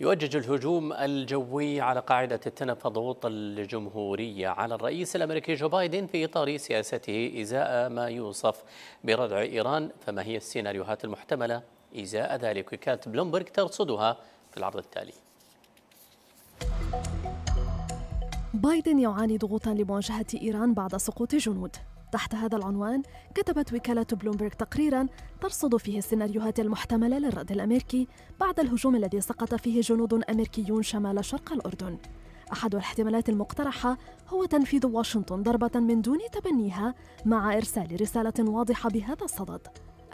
يؤجج الهجوم الجوي على قاعدة التنف ضغوط الجمهورية على الرئيس الأمريكي جو بايدن في إطار سياسته إزاء ما يوصف بردع إيران فما هي السيناريوهات المحتملة إزاء ذلك وكالة بلومبرغ ترصدها في العرض التالي بايدن يعاني ضغوطا لمواجهة إيران بعد سقوط جنود تحت هذا العنوان كتبت وكالة بلومبرغ تقريرا ترصد فيه السيناريوهات المحتملة للرد الأمريكي بعد الهجوم الذي سقط فيه جنود أمريكيون شمال شرق الأردن أحد الاحتمالات المقترحة هو تنفيذ واشنطن ضربة من دون تبنيها مع إرسال رسالة واضحة بهذا الصدد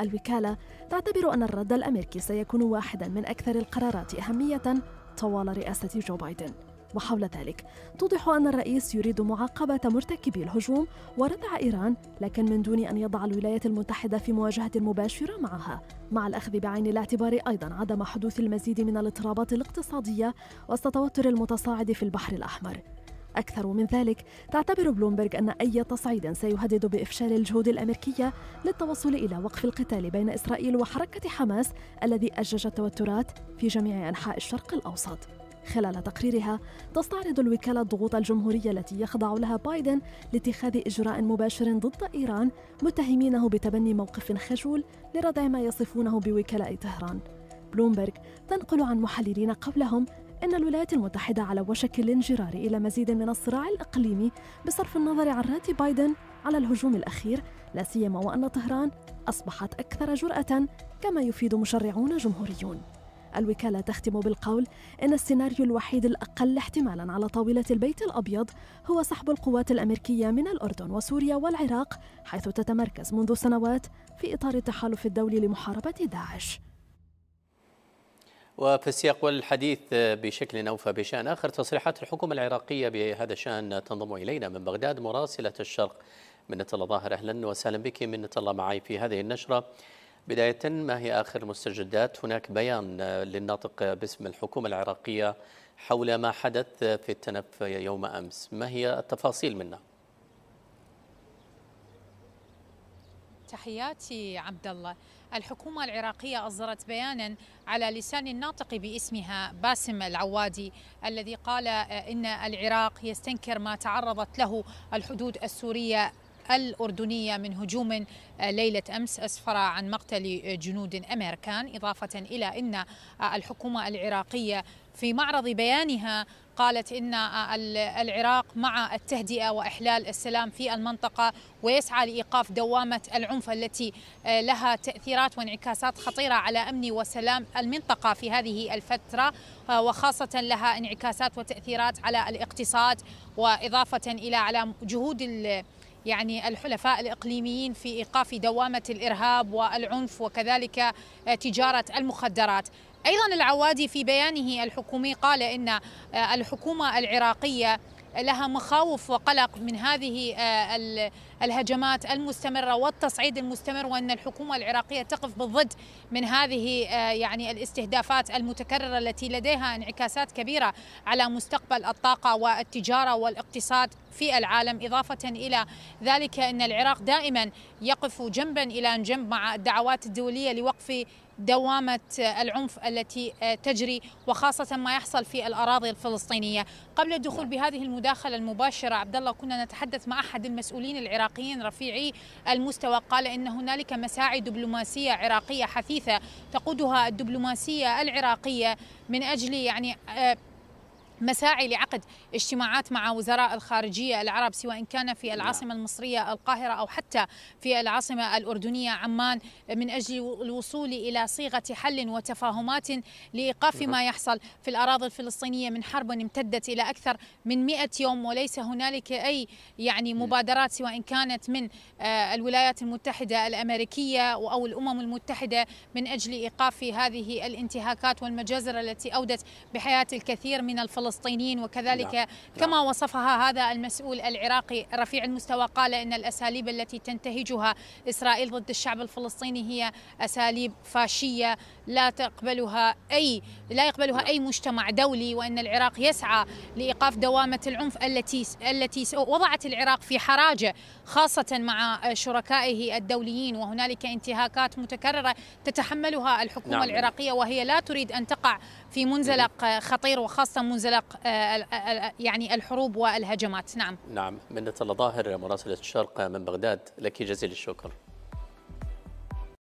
الوكالة تعتبر أن الرد الأمريكي سيكون واحدا من أكثر القرارات أهمية طوال رئاسة جو بايدن وحول ذلك توضح أن الرئيس يريد معاقبة مرتكبي الهجوم وردع إيران لكن من دون أن يضع الولايات المتحدة في مواجهة مباشرة معها مع الأخذ بعين الاعتبار أيضا عدم حدوث المزيد من الاضطرابات الاقتصادية وسط التوتر المتصاعد في البحر الأحمر أكثر من ذلك تعتبر بلومبرغ أن أي تصعيد سيهدد بإفشال الجهود الأمريكية للتوصل إلى وقف القتال بين إسرائيل وحركة حماس الذي أجج التوترات في جميع أنحاء الشرق الأوسط خلال تقريرها تستعرض الوكالة ضغوط الجمهورية التي يخضع لها بايدن لاتخاذ إجراء مباشر ضد إيران متهمينه بتبني موقف خجول لردع ما يصفونه بوكلاء طهران بلومبرغ تنقل عن محللين قبلهم أن الولايات المتحدة على وشك الانجرار إلى مزيد من الصراع الإقليمي بصرف النظر عن رات بايدن على الهجوم الأخير لا سيما وأن طهران أصبحت أكثر جرأة كما يفيد مشرعون جمهوريون الوكالة تختم بالقول إن السيناريو الوحيد الأقل احتمالا على طاولة البيت الأبيض هو سحب القوات الأمريكية من الأردن وسوريا والعراق حيث تتمركز منذ سنوات في إطار التحالف الدولي لمحاربة داعش وفي السياق والحديث بشكل أوفى بشأن آخر تصريحات الحكومة العراقية بهذا الشأن تنضم إلينا من بغداد مراسلة الشرق منة الله ظاهر أهلا وسهلا بك منة الله معي في هذه النشرة بداية ما هي آخر المستجدات هناك بيان آه، للناطق باسم الحكومة العراقية حول ما حدث في التنف يوم أمس ما هي التفاصيل منه؟ تحياتي عبد الله الحكومة العراقية أصدرت بيانا على لسان الناطق باسمها باسم العوادي الذي قال آه، إن العراق يستنكر ما تعرضت له الحدود السورية الأردنية من هجوم آه، ليلة أمس أسفر عن مقتل جنود أمريكان إضافة إلى أن آه، الحكومة العراقية في معرض بيانها قالت ان آه، العراق مع التهدئه واحلال السلام في المنطقه ويسعى لايقاف دوامه العنف التي لها تاثيرات وانعكاسات خطيره على امن وسلام المنطقه في هذه الفتره وخاصه لها انعكاسات وتاثيرات على الاقتصاد واضافه الى على جهود يعني الحلفاء الإقليميين في إيقاف دوامة الإرهاب والعنف وكذلك آه، تجارة المخدرات أيضا العوادي في بيانه الحكومي قال إن آه، الحكومة العراقية لها مخاوف وقلق من هذه آه، الهجمات المستمره والتصعيد المستمر وان الحكومه العراقيه تقف بالضد من هذه آه، يعني الاستهدافات المتكرره التي لديها انعكاسات كبيره على مستقبل الطاقه والتجاره والاقتصاد في العالم اضافه الى ذلك ان العراق دائما يقف جنبا الى جنب مع الدعوات الدوليه لوقف دوامة العنف التي تجري وخاصة ما يحصل في الأراضي الفلسطينية قبل الدخول نعم. بهذه المداخلة المباشرة عبد الله كنا نتحدث مع أحد المسؤولين العراقيين رفيعي المستوى قال إن هنالك مساعي دبلوماسية عراقية حثيثة تقودها الدبلوماسية العراقية من أجل يعني آه، مساعي لعقد اجتماعات مع وزراء الخارجية العرب سواء كان في نعم. العاصمة المصرية القاهرة أو حتى في العاصمة الأردنية عمان من أجل الوصول إلى صيغة حل وتفاهمات لإيقاف نعم. ما يحصل في الأراضي الفلسطينية من حرب امتدت إلى أكثر من 100 يوم وليس هنالك أي يعني نعم. مبادرات سواء كانت من آه، الولايات المتحدة الأمريكية أو الأمم المتحدة من أجل إيقاف هذه الانتهاكات والمجازر التي أودت بحياة الكثير من الفلسطينيين الفلسطينيين وكذلك لا. نعم. كما نعم. وصفها هذا المسؤول العراقي رفيع المستوى قال ان الاساليب التي تنتهجها اسرائيل ضد الشعب الفلسطيني هي اساليب فاشيه لا تقبلها أي لا يقبلها أي مجتمع دولي وأن العراق يسعى لإيقاف دوامة العنف التي التي وضعت العراق في حراجة خاصة مع شركائه الدوليين وهنالك انتهاكات متكررة تتحملها الحكومة نعم. العراقية وهي لا تريد أن تقع في منزلق خطير وخاصة منزلق يعني الحروب والهجمات نعم نعم منة الله ظاهر مراسلة الشرق من بغداد لك جزيل الشكر